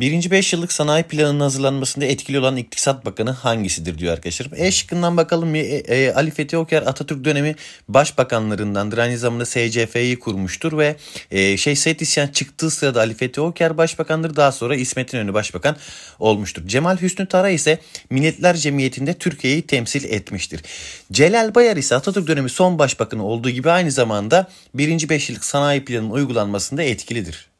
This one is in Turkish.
Birinci 5 yıllık sanayi planının hazırlanmasında etkili olan iktisat bakanı hangisidir diyor arkadaşlarım. E şıkkından bakalım e, e, Ali Fethi Oker Atatürk dönemi başbakanlarındandır. Aynı zamanda SCF'yi kurmuştur ve e, şey Seyit İsyan çıktığı sırada Ali Fethi Oker başbakandır. Daha sonra İsmet İnönü başbakan olmuştur. Cemal Hüsnü Tara ise Milletler Cemiyeti'nde Türkiye'yi temsil etmiştir. Celal Bayar ise Atatürk dönemi son başbakanı olduğu gibi aynı zamanda birinci 5 yıllık sanayi planının uygulanmasında etkilidir.